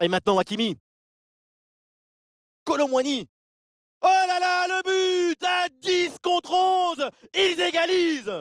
Et maintenant Hakimi. Colomwani. Oh là là, le but à 10 contre 11, ils égalisent